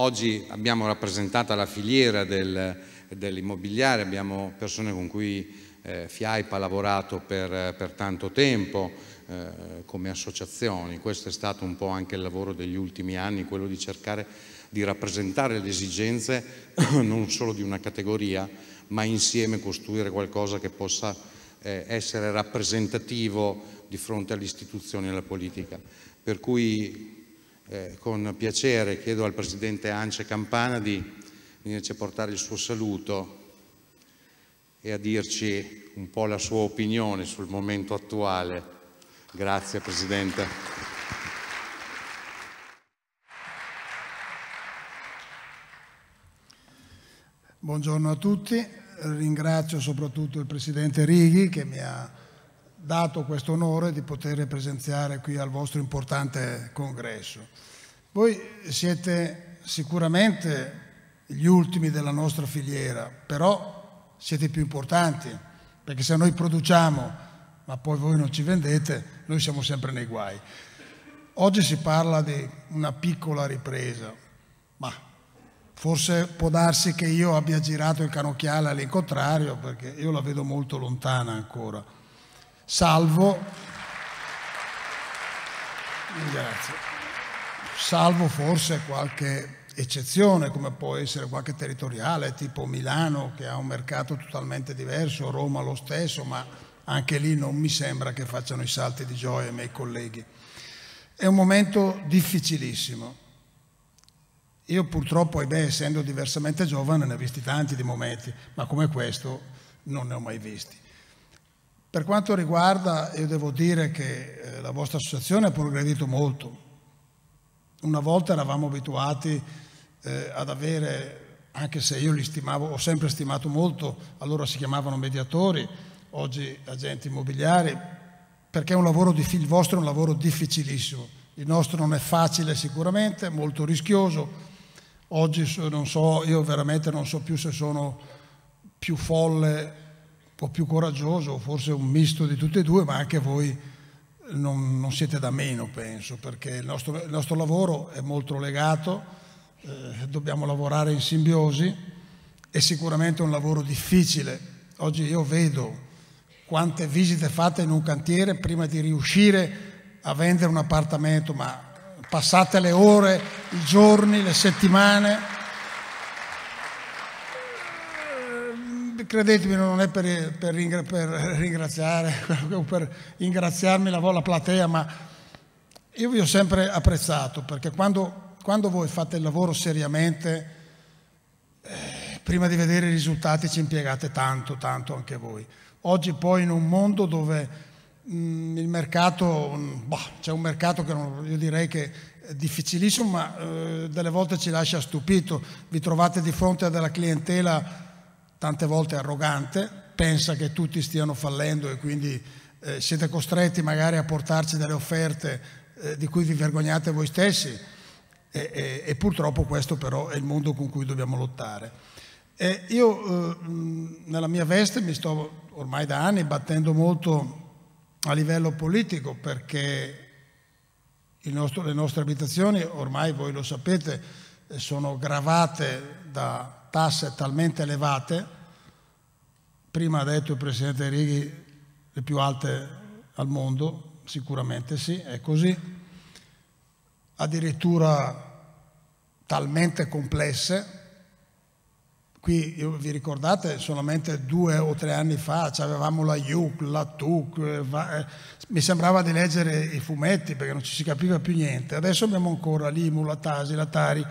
Oggi abbiamo rappresentata la filiera del, dell'immobiliare, abbiamo persone con cui eh, FIAIP ha lavorato per, per tanto tempo eh, come associazioni, questo è stato un po' anche il lavoro degli ultimi anni, quello di cercare di rappresentare le esigenze non solo di una categoria, ma insieme costruire qualcosa che possa eh, essere rappresentativo di fronte alle istituzioni e alla politica. Per cui eh, con piacere chiedo al Presidente Ance Campana di venirci a portare il suo saluto e a dirci un po' la sua opinione sul momento attuale. Grazie Presidente. Buongiorno a tutti, ringrazio soprattutto il Presidente Righi che mi ha dato questo onore di poter presenziare qui al vostro importante congresso. Voi siete sicuramente gli ultimi della nostra filiera, però siete i più importanti, perché se noi produciamo ma poi voi non ci vendete, noi siamo sempre nei guai. Oggi si parla di una piccola ripresa, ma forse può darsi che io abbia girato il canocchiale all'incontrario, perché io la vedo molto lontana ancora salvo, grazie, salvo forse qualche eccezione come può essere qualche territoriale tipo Milano che ha un mercato totalmente diverso, Roma lo stesso, ma anche lì non mi sembra che facciano i salti di gioia i miei colleghi. È un momento difficilissimo. Io purtroppo, ebbè, essendo diversamente giovane, ne ho visti tanti di momenti, ma come questo non ne ho mai visti. Per quanto riguarda, io devo dire che eh, la vostra associazione ha progredito molto. Una volta eravamo abituati eh, ad avere, anche se io li stimavo, ho sempre stimato molto, allora si chiamavano mediatori, oggi agenti immobiliari, perché lavoro, il vostro è un lavoro difficilissimo. Il nostro non è facile sicuramente, è molto rischioso. Oggi non so, io veramente non so più se sono più folle po' più coraggioso, forse un misto di tutte e due, ma anche voi non, non siete da meno, penso, perché il nostro, il nostro lavoro è molto legato, eh, dobbiamo lavorare in simbiosi, è sicuramente un lavoro difficile. Oggi io vedo quante visite fate in un cantiere prima di riuscire a vendere un appartamento, ma passate le ore, i giorni, le settimane credetemi, non è per, per, ringra, per ringraziare o per ingraziarmi la, vola platea, ma io vi ho sempre apprezzato perché quando, quando voi fate il lavoro seriamente, eh, prima di vedere i risultati ci impiegate tanto, tanto anche voi. Oggi poi in un mondo dove mh, mm, il mercato, mm, boh, c'è un mercato che non, io direi che è difficilissimo, ma eh, delle volte ci lascia stupito, vi trovate di fronte a della clientela tante volte arrogante, pensa che tutti stiano fallendo e quindi eh, siete costretti magari a portarci delle offerte eh, di cui vi vergognate voi stessi e, e, e, purtroppo questo però è il mondo con cui dobbiamo lottare. E io eh, nella mia veste mi sto ormai da anni battendo molto a livello politico perché nostro, le nostre abitazioni ormai voi lo sapete eh, sono gravate da tasse talmente elevate, prima ha detto il Presidente Righi le più alte al mondo, sicuramente sì, è così, addirittura talmente complesse. Qui io, vi ricordate solamente due o tre anni fa avevamo la IUC, la TUC, eh, eh, mi sembrava di leggere i fumetti perché non ci si capiva più niente. Adesso abbiamo ancora l'IMU, la TASI, la TARI.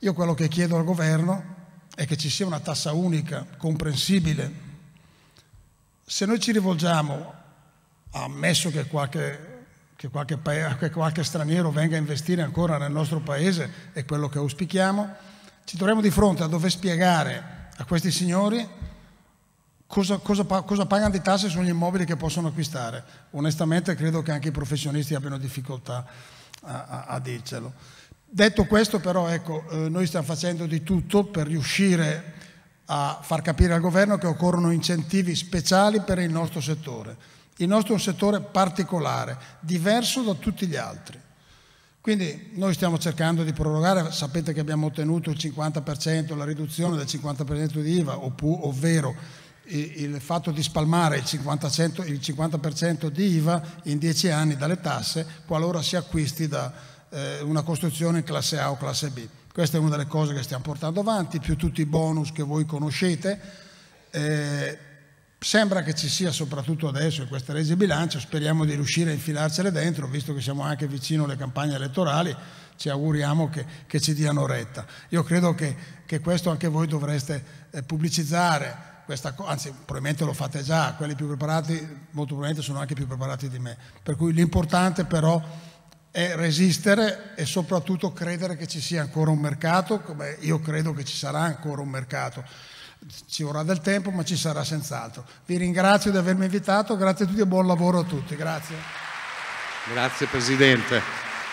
Io quello che chiedo al governo è che ci sia una tassa unica, comprensibile. Se noi ci rivolgiamo, ammesso che qualche, che qualche, paese, che qualche straniero venga a investire ancora nel nostro paese, è quello che auspichiamo, ci troviamo di fronte a dover spiegare a questi signori cosa, cosa, cosa pagano di tasse sugli immobili che possono acquistare. Onestamente credo che anche i professionisti abbiano difficoltà a, a, a dircelo. Detto questo però, ecco, eh, noi stiamo facendo di tutto per riuscire a far capire al governo che occorrono incentivi speciali per il nostro settore. Il nostro è un settore particolare, diverso da tutti gli altri. Quindi noi stiamo cercando di prorogare, sapete che abbiamo ottenuto il 50%, la riduzione del 50% di IVA, ovvero il fatto di spalmare il 50%, il 50 di IVA in 10 anni dalle tasse qualora si acquisti da, eh, una costruzione classe A o classe B. Questa è una delle cose che stiamo portando avanti, più tutti i bonus che voi conoscete. Eh, sembra che ci sia soprattutto adesso in questa legge bilancio, speriamo di riuscire a infilarcele dentro, visto che siamo anche vicino alle campagne elettorali, ci auguriamo che, che ci diano retta. Io credo che, che questo anche voi dovreste eh, pubblicizzare, questa, anzi probabilmente lo fate già, quelli più preparati molto probabilmente sono anche più preparati di me. Per cui l'importante però è resistere e soprattutto credere che ci sia ancora un mercato, come io credo che ci sarà ancora un mercato. Ci vorrà del tempo, ma ci sarà senz'altro. Vi ringrazio di avermi invitato, grazie a tutti e buon lavoro a tutti. Grazie. Grazie Presidente,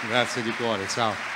grazie di cuore, ciao.